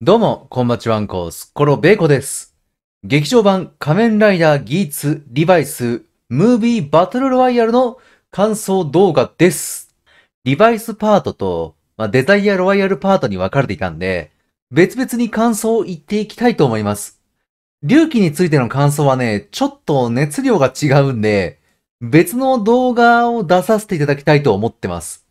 どうも、こんばちわんこ、すっころべいこです。劇場版仮面ライダーギーツリバイスムービーバトルロワイヤルの感想動画です。リバイスパートと、まあ、デザイアロワイヤルパートに分かれていたんで、別々に感想を言っていきたいと思います。龍騎についての感想はね、ちょっと熱量が違うんで、別の動画を出させていただきたいと思ってます。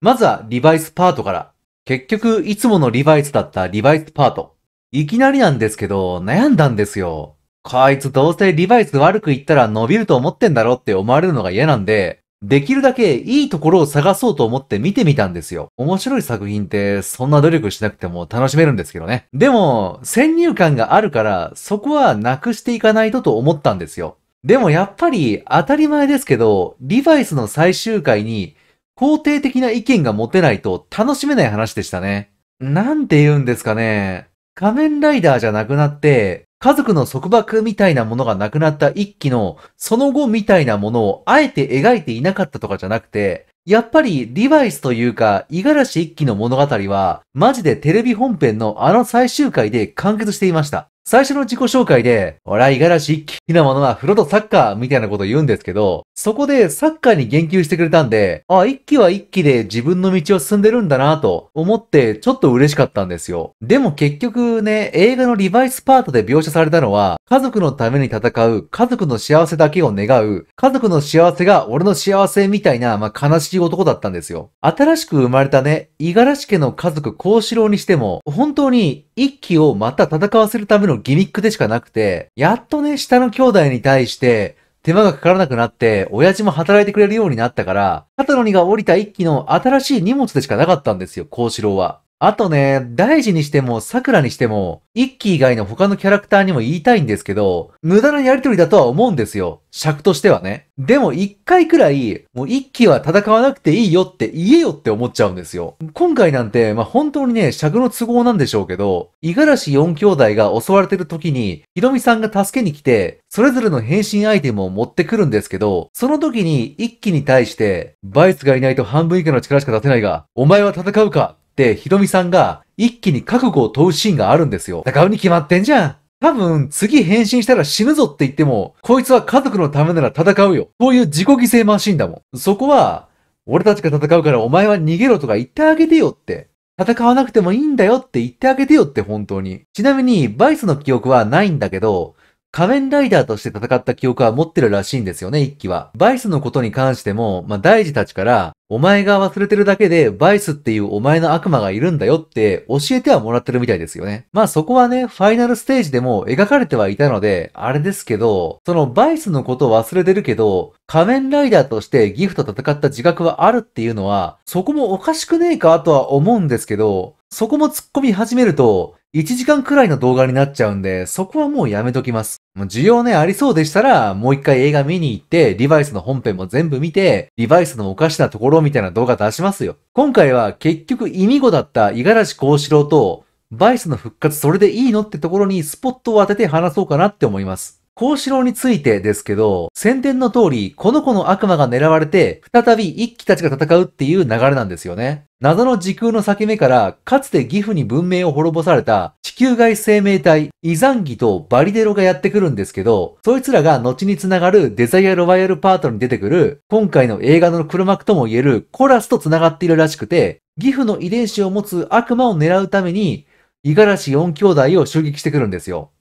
まずはリバイスパートから。結局、いつものリバイスだったリバイスパート。いきなりなんですけど、悩んだんですよ。こいつどうせリバイス悪く言ったら伸びると思ってんだろって思われるのが嫌なんで、できるだけいいところを探そうと思って見てみたんですよ。面白い作品ってそんな努力しなくても楽しめるんですけどね。でも、先入観があるから、そこはなくしていかないとと思ったんですよ。でもやっぱり当たり前ですけど、リバイスの最終回に肯定的な意見が持てないと楽しめない話でしたね。なんて言うんですかね。仮面ライダーじゃなくなって、家族の束縛みたいなものがなくなった一期のその後みたいなものをあえて描いていなかったとかじゃなくて、やっぱりリバイスというか、五十嵐一期の物語は、マジでテレビ本編のあの最終回で完結していました。最初の自己紹介で、俺は五十嵐一気なものは風呂とサッカーみたいなこと言うんですけど、そこでサッカーに言及してくれたんで、あ、一気は一気で自分の道を進んでるんだなと思ってちょっと嬉しかったんですよ。でも結局ね、映画のリバイスパートで描写されたのは、家族のために戦う、家族の幸せだけを願う、家族の幸せが俺の幸せみたいな、まあ、悲しい男だったんですよ。新しく生まれたね、五十嵐家の家族幸四郎にしても、本当に一気をまた戦わせるためのギミックでしかなくて、やっとね、下の兄弟に対して、手間がかからなくなって、親父も働いてくれるようになったから、肩の荷が降りた一気の新しい荷物でしかなかったんですよ、幸四郎は。あとね、大事にしても、桜にしても、一気以外の他のキャラクターにも言いたいんですけど、無駄なやりとりだとは思うんですよ。尺としてはね。でも一回くらい、もう一気は戦わなくていいよって言えよって思っちゃうんですよ。今回なんて、まあ、本当にね、尺の都合なんでしょうけど、五十嵐四兄弟が襲われてる時に、ひろみさんが助けに来て、それぞれの変身アイテムを持ってくるんですけど、その時に一気に対して、バイスがいないと半分以下の力しか出せないが、お前は戦うかヒロミさんが一気に覚悟を問うシーンがあるんですよ。戦うに決まってんじゃん。多分、次変身したら死ぬぞって言っても、こいつは家族のためなら戦うよ。こういう自己犠牲マシンだもん。そこは、俺たちが戦うからお前は逃げろとか言ってあげてよって。戦わなくてもいいんだよって言ってあげてよって本当に。ちなみに、バイスの記憶はないんだけど、仮面ライダーとして戦った記憶は持ってるらしいんですよね、一期は。バイスのことに関しても、まあ、大事たちから、お前が忘れてるだけで、バイスっていうお前の悪魔がいるんだよって教えてはもらってるみたいですよね。まあそこはね、ファイナルステージでも描かれてはいたので、あれですけど、そのバイスのこと忘れてるけど、仮面ライダーとしてギフと戦った自覚はあるっていうのは、そこもおかしくねえかとは思うんですけど、そこも突っ込み始めると、1時間くらいの動画になっちゃうんで、そこはもうやめときます。もう需要ね、ありそうでしたら、もう一回映画見に行って、リバイスの本編も全部見て、リバイスのおかしなところみたいな動画出しますよ。今回は結局意味語だった五十嵐幸四郎と、バイスの復活それでいいのってところにスポットを当てて話そうかなって思います。幸四郎についてですけど、宣伝の通り、この子の悪魔が狙われて、再び一騎たちが戦うっていう流れなんですよね。謎の時空の裂け目から、かつて義父に文明を滅ぼされた地球外生命体、イザンギとバリデロがやってくるんですけど、そいつらが後に繋がるデザイアロワイヤルパートに出てくる、今回の映画の黒幕とも言えるコラスと繋がっているらしくて、義父の遺伝子を持つ悪魔を狙うために、五十嵐四兄弟を襲撃してくるんですよ。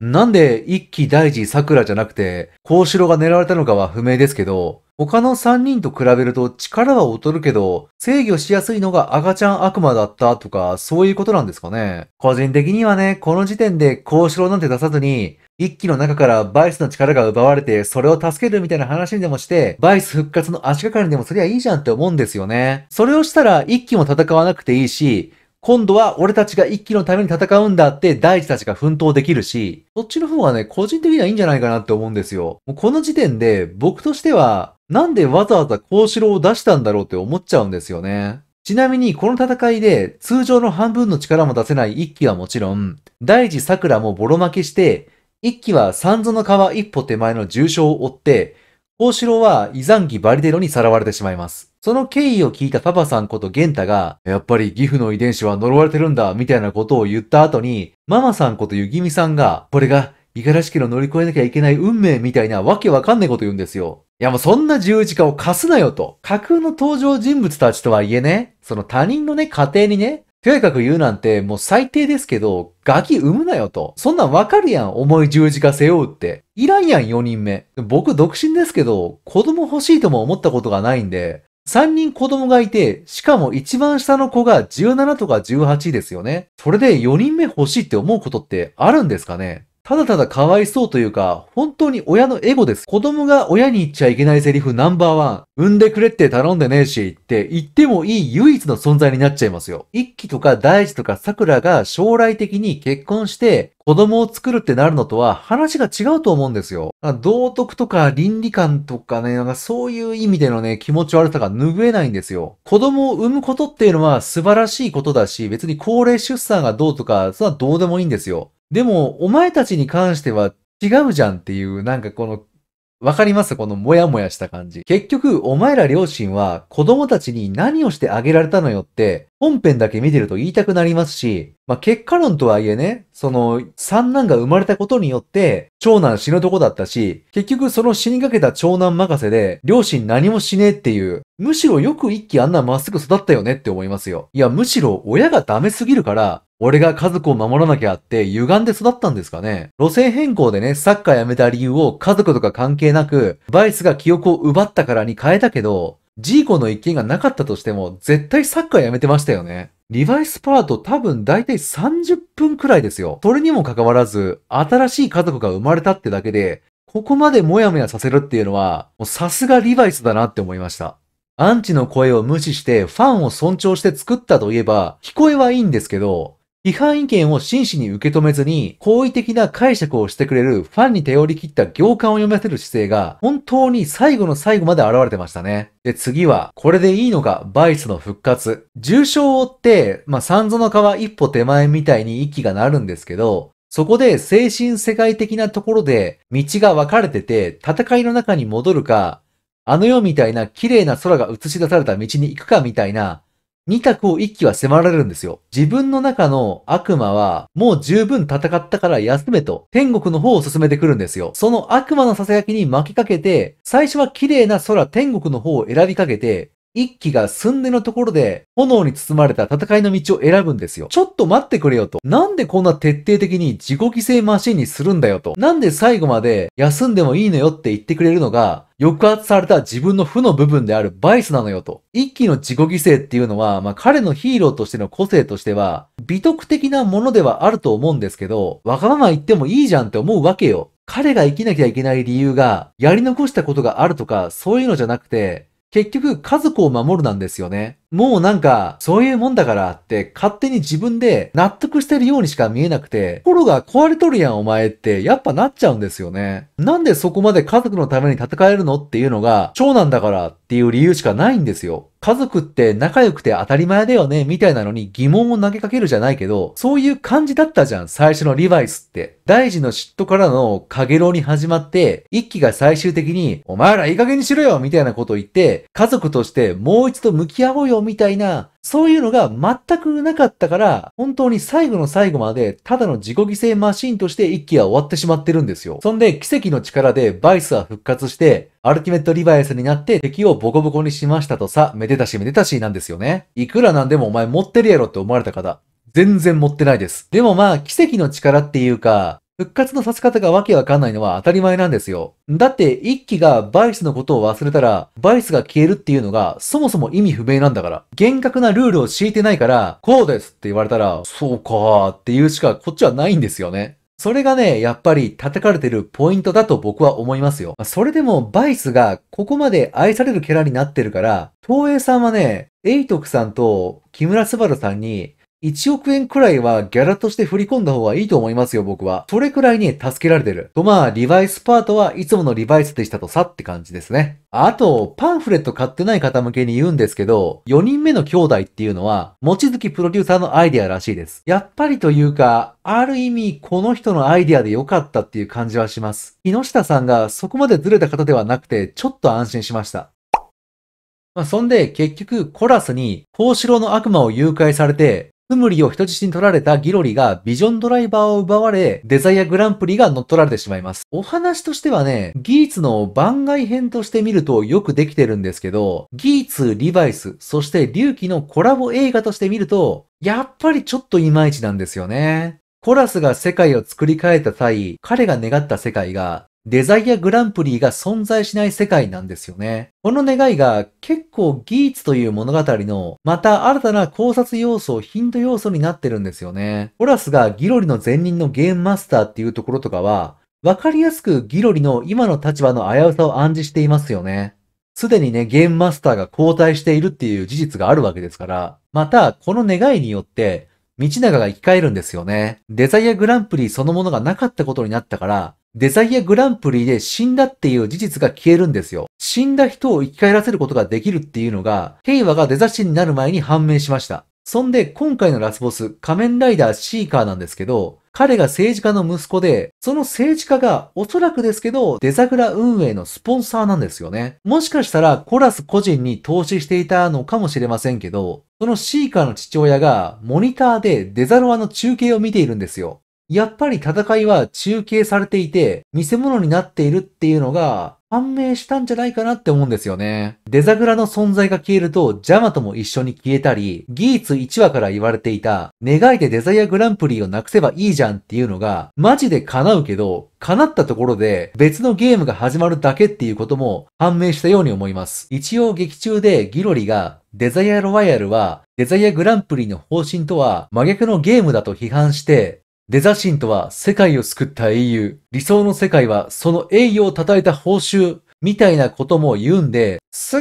なんで一期大事桜じゃなくて、幸四郎が狙われたのかは不明ですけど、他の三人と比べると力は劣るけど、制御しやすいのが赤ちゃん悪魔だったとか、そういうことなんですかね。個人的にはね、この時点で幸四郎なんて出さずに、一気の中からバイスの力が奪われて、それを助けるみたいな話にでもして、バイス復活の足掛かりにでもすりゃいいじゃんって思うんですよね。それをしたら一気も戦わなくていいし、今度は俺たちが一気のために戦うんだって大地たちが奮闘できるし、そっちの方がね、個人的にはいいんじゃないかなって思うんですよ。もうこの時点で僕としては、なんでわざわざ幸四郎を出したんだろうって思っちゃうんですよね。ちなみにこの戦いで通常の半分の力も出せない一気はもちろん、大地桜もボロ負けして、一気は三蔵の川一歩手前の重傷を負って、幸四郎はイザンギバリデロにさらわれてしまいます。その経緯を聞いたパパさんことゲンタが、やっぱりギフの遺伝子は呪われてるんだ、みたいなことを言った後に、ママさんことユギミさんが、これが五十嵐家の乗り越えなきゃいけない運命みたいなわけわかんないこと言うんですよ。いやもうそんな十字架を貸すなよと。架空の登場人物たちとはいえね、その他人のね、家庭にね、とやかく言うなんてもう最低ですけど、ガキ産むなよと。そんなんわかるやん、重い十字架背負うって。いらんやん、4人目。僕独身ですけど、子供欲しいとも思ったことがないんで、3人子供がいて、しかも一番下の子が17とか18ですよね。それで4人目欲しいって思うことってあるんですかねただただかわいそうというか、本当に親のエゴです。子供が親に言っちゃいけないセリフナンバーワン。産んでくれって頼んでねえしって言ってもいい唯一の存在になっちゃいますよ。一期とか大地とか桜が将来的に結婚して子供を作るってなるのとは話が違うと思うんですよ。道徳とか倫理観とかね、なんかそういう意味でのね、気持ち悪さが拭えないんですよ。子供を産むことっていうのは素晴らしいことだし、別に高齢出産がどうとか、それはどうでもいいんですよ。でも、お前たちに関しては違うじゃんっていう、なんかこの、わかりますこのモヤモヤした感じ。結局、お前ら両親は子供たちに何をしてあげられたのよって、本編だけ見てると言いたくなりますし、まあ、結果論とはいえね、その、三男が生まれたことによって、長男死ぬとこだったし、結局その死にかけた長男任せで、両親何もしねえっていう、むしろよく一気あんなまっすぐ育ったよねって思いますよ。いや、むしろ親がダメすぎるから、俺が家族を守らなきゃって歪んで育ったんですかね路線変更でね、サッカーやめた理由を家族とか関係なく、バイスが記憶を奪ったからに変えたけど、ジーコの一件がなかったとしても、絶対サッカーやめてましたよね。リバイスパート多分大体30分くらいですよ。それにもかかわらず、新しい家族が生まれたってだけで、ここまでモヤモヤさせるっていうのは、さすがリバイスだなって思いました。アンチの声を無視してファンを尊重して作ったといえば、聞こえはいいんですけど、批判意見を真摯に受け止めずに、好意的な解釈をしてくれるファンに頼り切った行間を読ませる姿勢が、本当に最後の最後まで現れてましたね。で、次は、これでいいのか、バイスの復活。重症を追って、まあ、三蔵の川一歩手前みたいに息がなるんですけど、そこで精神世界的なところで道が分かれてて戦いの中に戻るか、あの世みたいな綺麗な空が映し出された道に行くかみたいな2択を一気は迫られるんですよ。自分の中の悪魔は、もう十分戦ったから休めと、天国の方を進めてくるんですよ。その悪魔の囁きに巻きかけて、最初は綺麗な空天国の方を選びかけて、一騎が寸出のところで炎に包まれた戦いの道を選ぶんですよ。ちょっと待ってくれよと。なんでこんな徹底的に自己犠牲マシンにするんだよと。なんで最後まで休んでもいいのよって言ってくれるのが、抑圧された自分の負の部分であるバイスなのよと。一気の自己犠牲っていうのは、まあ、彼のヒーローとしての個性としては、美徳的なものではあると思うんですけど、わがまま言ってもいいじゃんって思うわけよ。彼が生きなきゃいけない理由が、やり残したことがあるとか、そういうのじゃなくて、結局、家族を守るなんですよね。もうなんか、そういうもんだからって、勝手に自分で納得してるようにしか見えなくて、心が壊れとるやんお前って、やっぱなっちゃうんですよね。なんでそこまで家族のために戦えるのっていうのが、長男だからっていう理由しかないんですよ。家族って仲良くて当たり前だよね、みたいなのに疑問を投げかけるじゃないけど、そういう感じだったじゃん、最初のリバイスって。大事の嫉妬からの影げに始まって、一期が最終的に、お前らいい加減にしろよみたいなことを言って、家族としてもう一度向き合おうよみたいな、そういうのが全くなかったから、本当に最後の最後まで、ただの自己犠牲マシンとして一期は終わってしまってるんですよ。そんで、奇跡の力でバイスは復活して、アルティメットリバイスになって敵をボコボコにしましたとさ、めでたしめでたしなんですよね。いくらなんでもお前持ってるやろって思われた方、全然持ってないです。でもまあ、奇跡の力っていうか、復活のさせ方がわけわかんないのは当たり前なんですよ。だって一気がバイスのことを忘れたら、バイスが消えるっていうのがそもそも意味不明なんだから。厳格なルールを敷いてないから、こうですって言われたら、そうかーっていうしかこっちはないんですよね。それがね、やっぱり叩かれてるポイントだと僕は思いますよ。それでもバイスがここまで愛されるキャラになってるから、東映さんはね、エイトクさんと木村昴さんに1億円くらいはギャラとして振り込んだ方がいいと思いますよ、僕は。それくらいに助けられてる。とまあ、リバイスパートはいつものリバイスでしたとさって感じですね。あと、パンフレット買ってない方向けに言うんですけど、4人目の兄弟っていうのは、持ち月プロデューサーのアイデアらしいです。やっぱりというか、ある意味、この人のアイデアで良かったっていう感じはします。木下さんがそこまでずれた方ではなくて、ちょっと安心しました。まあ、そんで結局コラスに、孔子郎の悪魔を誘拐されて、ツムリを人質に取られたギロリがビジョンドライバーを奪われ、デザイアグランプリが乗っ取られてしまいます。お話としてはね、ギーツの番外編として見るとよくできてるんですけど、ギーツ、リバイス、そして隆起のコラボ映画として見ると、やっぱりちょっとイマイチなんですよね。コラスが世界を作り変えた際、彼が願った世界がデザイアグランプリが存在しない世界なんですよね。この願いが結構ギーツという物語のまた新たな考察要素、ヒント要素になってるんですよね。ホラスがギロリの前任のゲームマスターっていうところとかは、わかりやすくギロリの今の立場の危うさを暗示していますよね。すでにね、ゲームマスターが交代しているっていう事実があるわけですから、また、この願いによって、道長が生き返るんですよね。デザイアグランプリそのものがなかったことになったから、デザイアグランプリで死んだっていう事実が消えるんですよ。死んだ人を生き返らせることができるっていうのが、平和がデザシになる前に判明しました。そんで、今回のラスボス、仮面ライダーシーカーなんですけど、彼が政治家の息子で、その政治家がおそらくですけど、デザグラ運営のスポンサーなんですよね。もしかしたらコラス個人に投資していたのかもしれませんけど、そのシーカーの父親がモニターでデザロアの中継を見ているんですよ。やっぱり戦いは中継されていて、偽物になっているっていうのが判明したんじゃないかなって思うんですよね。デザグラの存在が消えると、ジャマとも一緒に消えたり、ギーツ1話から言われていた、願いでデザイアグランプリをなくせばいいじゃんっていうのが、マジで叶うけど、叶ったところで別のゲームが始まるだけっていうことも判明したように思います。一応劇中でギロリがデザイアロワイヤルはデザイアグランプリの方針とは真逆のゲームだと批判してデザ神とは世界を救った英雄。理想の世界はその栄誉を称えた報酬みたいなことも言うんで、すっ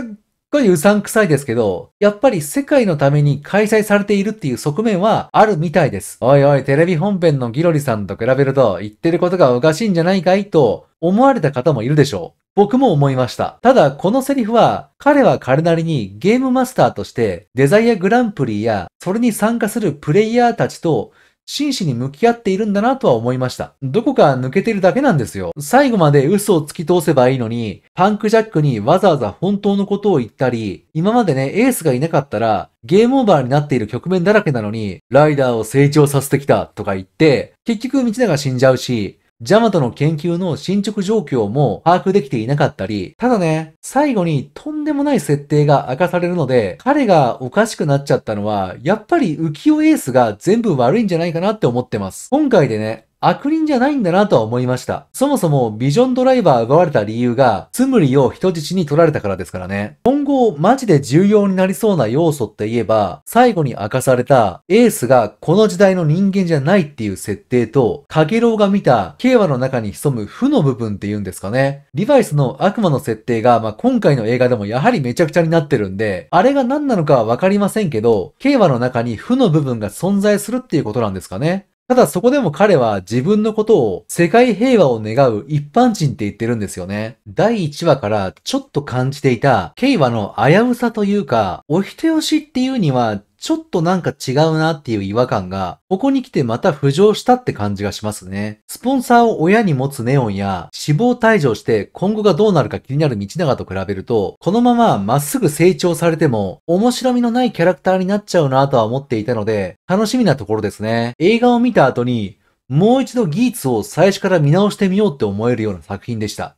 ごいうさんくさいですけど、やっぱり世界のために開催されているっていう側面はあるみたいです。おいおい、テレビ本編のギロリさんと比べると言ってることがおかしいんじゃないかいと思われた方もいるでしょう。僕も思いました。ただ、このセリフは、彼は彼なりにゲームマスターとして、デザイアグランプリや、それに参加するプレイヤーたちと真摯に向き合っているんだなとは思いました。どこか抜けてるだけなんですよ。最後まで嘘を突き通せばいいのに、パンクジャックにわざわざ本当のことを言ったり、今までね、エースがいなかったら、ゲームオーバーになっている局面だらけなのに、ライダーを成長させてきたとか言って、結局道長死んじゃうし、ジャマトの研究の進捗状況も把握できていなかったり、ただね、最後にとんでもない設定が明かされるので、彼がおかしくなっちゃったのは、やっぱり浮世エースが全部悪いんじゃないかなって思ってます。今回でね、悪人じゃないんだなとは思いました。そもそもビジョンドライバー奪われた理由が、ツムリを人質に取られたからですからね。今後、マジで重要になりそうな要素って言えば、最後に明かされたエースがこの時代の人間じゃないっていう設定と、かゲろうが見たイワの中に潜む負の部分って言うんですかね。リバイスの悪魔の設定が、まあ、今回の映画でもやはりめちゃくちゃになってるんで、あれが何なのかはわかりませんけど、イワの中に負の部分が存在するっていうことなんですかね。ただそこでも彼は自分のことを世界平和を願う一般人って言ってるんですよね。第1話からちょっと感じていた、ケイワの危うさというか、お人よしっていうにはちょっとなんか違うなっていう違和感が、ここに来てまた浮上したって感じがしますね。スポンサーを親に持つネオンや、死亡退場して今後がどうなるか気になる道長と比べると、このまままっすぐ成長されても、面白みのないキャラクターになっちゃうなとは思っていたので、楽しみなところですね。映画を見た後に、もう一度ギーツを最初から見直してみようって思えるような作品でした。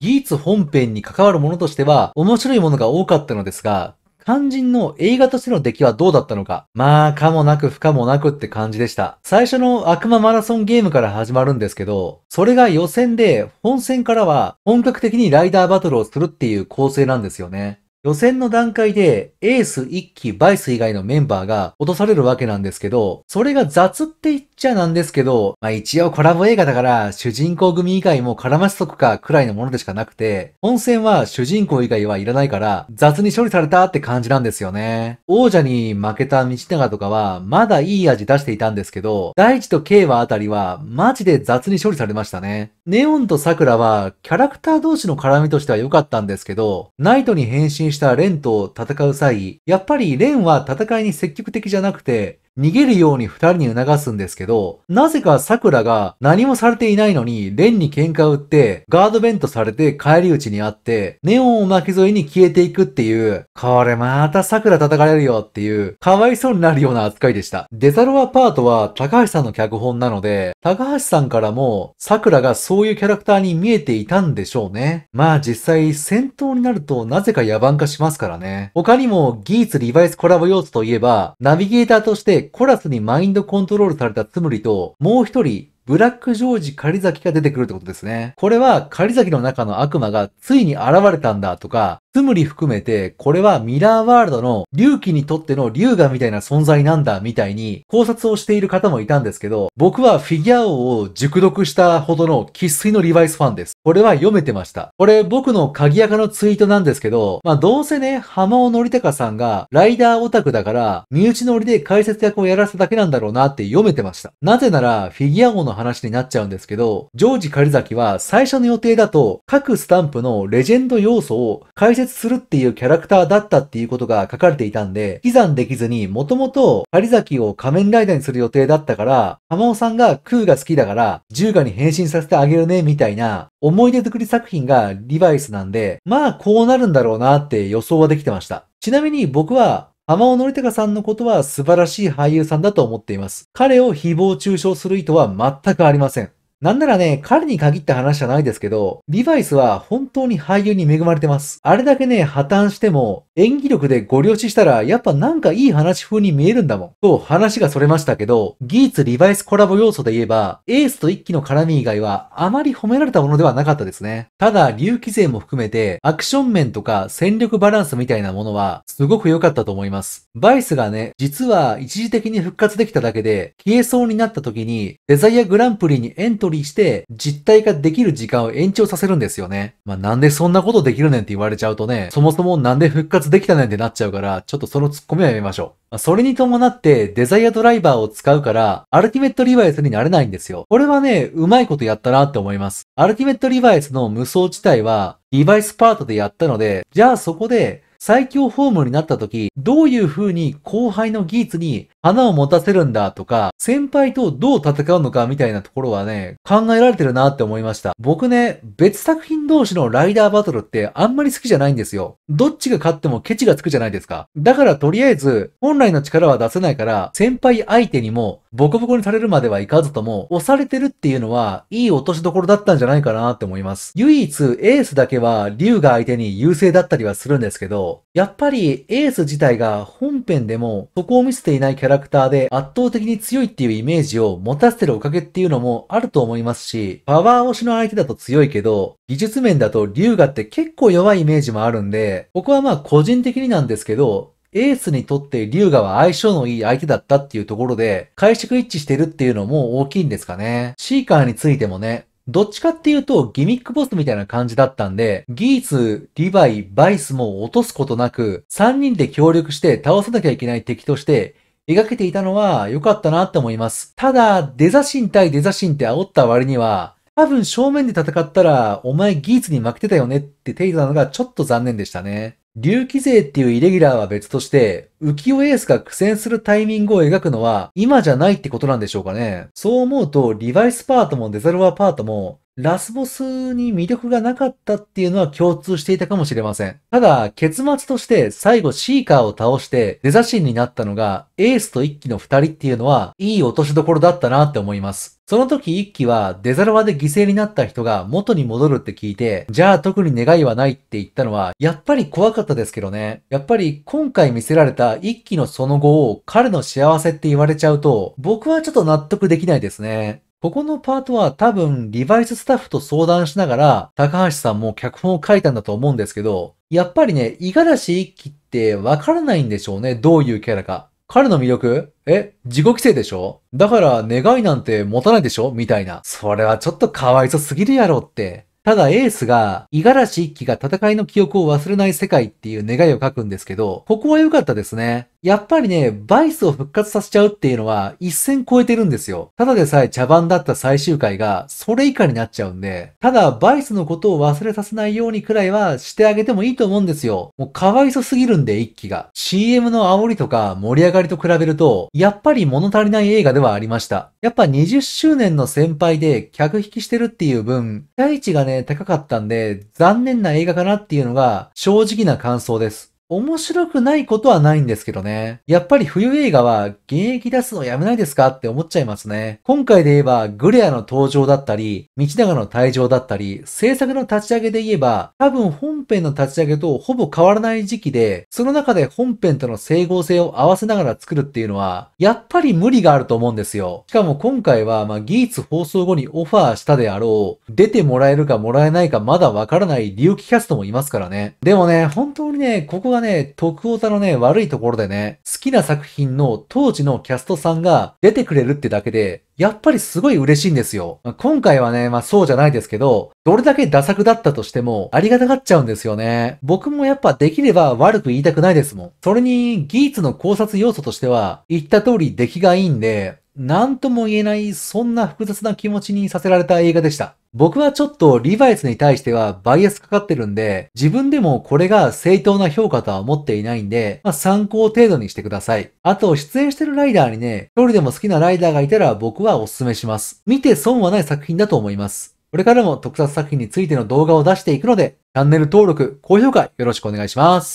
ギーツ本編に関わるものとしては面白いものが多かったのですが、肝心の映画としての出来はどうだったのか。まあ、かもなく不可もなくって感じでした。最初の悪魔マラソンゲームから始まるんですけど、それが予選で本戦からは本格的にライダーバトルをするっていう構成なんですよね。予選の段階でエース1期、バイス以外のメンバーが落とされるわけなんですけど、それが雑って言っちゃなんですけど、まあ一応コラボ映画だから主人公組以外も絡ましとくかくらいのものでしかなくて、本戦は主人公以外はいらないから雑に処理されたって感じなんですよね。王者に負けた道長とかはまだいい味出していたんですけど、大地と慶和あたりはマジで雑に処理されましたね。ネオンと桜はキャラクター同士の絡みとしては良かったんですけど、ナイトに変身したレンと戦う際、やっぱりレンは戦いに積極的じゃなくて、逃げるように二人に促すんですけど、なぜか桜が何もされていないのに、レンに喧嘩売って、ガードベントされて帰り討ちにあって、ネオンを巻き添えに消えていくっていう、これまた桜叩かれるよっていう、かわいそうになるような扱いでした。デザロアパートは高橋さんの脚本なので、高橋さんからも桜がそういうキャラクターに見えていたんでしょうね。まあ実際戦闘になるとなぜか野蛮化しますからね。他にもギーツリバイスコラボ要素といえば、ナビゲーターとしてコラスにマインドコントロールされたつむりと、もう一人ブラックジョージ狩崎が出てくるってことですね。これは狩崎の中の悪魔がついに現れたんだとか、つむり含めて、これはミラーワールドの隆起にとっての龍がみたいな存在なんだみたいに考察をしている方もいたんですけど、僕はフィギュア王を熟読したほどの喫水のリバイスファンです。これは読めてました。これ僕の鍵垢のツイートなんですけど、まあどうせね、浜尾た隆さんがライダーオタクだから、身内乗りで解説役をやらせただけなんだろうなって読めてました。なぜなら、フィギュア王の話になっちゃうんですけど、ジョージ狩崎は最初の予定だと各スタンプのレジェンド要素を解説するっていうキャラクターだったっていうことが書かれていたんで、引き算できずにもともと狩崎を仮面ライダーにする予定だったから、浜尾さんが空が好きだから10ガに変身させてあげるねみたいな思い出作り作品がリバイスなんで、まあこうなるんだろうなって予想はできてました。ちなみに僕は浜尾則隆さんのことは素晴らしい俳優さんだと思っています。彼を誹謗中傷する意図は全くありません。なんならね、彼に限った話じゃないですけど、リバイスは本当に俳優に恵まれてます。あれだけね、破綻しても、演技力でご了承したら、やっぱなんかいい話風に見えるんだもん。と話がそれましたけど、技術リバイスコラボ要素で言えば、エースと一気の絡み以外は、あまり褒められたものではなかったですね。ただ、竜気勢も含めて、アクション面とか戦力バランスみたいなものは、すごく良かったと思います。バイスがね、実は一時的に復活できただけで、消えそうになった時に、デザイアグランプリにエントリー理して、実体化できる時間を延長させるんですよね。まあ、なんでそんなことできるねんって言われちゃうとね、そもそもなんで復活できたねんってなっちゃうから、ちょっとそのツッコミはやめましょう。それに伴ってデザイアドライバーを使うから、アルティメットリバイスになれないんですよ。これはね、うまいことやったなって思います。アルティメットリバイスの無双地帯は、デバイスパートでやったので、じゃあそこで最強フォームになった時、どういう風に後輩の技術に花を持たせるんだとか、先輩とどう戦うのかみたいなところはね、考えられてるなって思いました。僕ね、別作品同士のライダーバトルってあんまり好きじゃないんですよ。どっちが勝ってもケチがつくじゃないですか。だからとりあえず、本来の力は出せないから、先輩相手にもボコボコにされるまではいかずとも、押されてるっていうのは、いい落としどころだったんじゃないかなって思います。唯一、エースだけは、竜が相手に優勢だったりはするんですけど、やっぱりエース自体が本編でも、そこを見せていないキャラキャラクターで圧倒的に強いっていうイメージを持たせてるおかげっていうのもあると思いますし、パワー推しの相手だと強いけど、技術面だと龍河って結構弱いイメージもあるんで、ここはまあ個人的になんですけど、エースにとって龍河は相性のいい相手だったっていうところで、解釈一致してるっていうのも大きいんですかね。シーカーについてもね、どっちかっていうとギミックボスみたいな感じだったんで、ギーツ、リヴァイ、バイスも落とすことなく、3人で協力して倒さなきゃいけない敵として、描けていたのは良かったなって思います。ただ、デザ神対デザ神って煽った割には、多分正面で戦ったら、お前ギーツに負けてたよねって程度なのがちょっと残念でしたね。竜気勢っていうイレギュラーは別として、浮世エースが苦戦するタイミングを描くのは今じゃないってことなんでしょうかね。そう思うと、リバイスパートもデザルワーパートも、ラスボスに魅力がなかったっていうのは共通していたかもしれません。ただ、結末として最後シーカーを倒してデザ神になったのがエースと一気の二人っていうのはいい落としどころだったなって思います。その時一気はデザルワで犠牲になった人が元に戻るって聞いて、じゃあ特に願いはないって言ったのは、やっぱり怖かったですけどね。やっぱり今回見せられた一気のその後を彼の幸せって言われちゃうと、僕はちょっと納得できないですね。ここのパートは多分リバイススタッフと相談しながら、高橋さんも脚本を書いたんだと思うんですけど、やっぱりね、五十嵐一騎ってわからないんでしょうね、どういうキャラか。彼の魅力え自己規制でしょだから願いなんて持たないでしょみたいな。それはちょっとかわいそすぎるやろって。ただエースが、五十嵐一騎が戦いの記憶を忘れない世界っていう願いを書くんですけど、ここは良かったですね。やっぱりね、バイスを復活させちゃうっていうのは一線超えてるんですよ。ただでさえ茶番だった最終回がそれ以下になっちゃうんで、ただバイスのことを忘れさせないようにくらいはしてあげてもいいと思うんですよ。もうかわいそすぎるんで一期が。CM の煽りとか盛り上がりと比べると、やっぱり物足りない映画ではありました。やっぱ20周年の先輩で客引きしてるっていう分、大地がね、高かったんで、残念な映画かなっていうのが正直な感想です。面白くないことはないんですけどね。やっぱり冬映画は現役出すのやめないですかって思っちゃいますね。今回で言えば、グレアの登場だったり、道長の退場だったり、制作の立ち上げで言えば、多分本編の立ち上げとほぼ変わらない時期で、その中で本編との整合性を合わせながら作るっていうのは、やっぱり無理があると思うんですよ。しかも今回は、まあ、ギーツ放送後にオファーしたであろう、出てもらえるかもらえないかまだわからない隆起キャストもいますからね。でもね、本当にね、ここががね、徳太のね、悪いところでね、好きな作品の当時のキャストさんが出てくれるってだけで、やっぱりすごい嬉しいんですよ。今回はね、まあそうじゃないですけど、どれだけダサ作だったとしても、ありがたがっちゃうんですよね。僕もやっぱできれば悪く言いたくないですもん。それに、技術の考察要素としては、言った通り出来がいいんで、何とも言えないそんな複雑な気持ちにさせられた映画でした。僕はちょっとリバイスに対してはバイアスかかってるんで、自分でもこれが正当な評価とは思っていないんで、まあ、参考程度にしてください。あと、出演してるライダーにね、一人でも好きなライダーがいたら僕はお勧めします。見て損はない作品だと思います。これからも特撮作品についての動画を出していくので、チャンネル登録、高評価よろしくお願いします。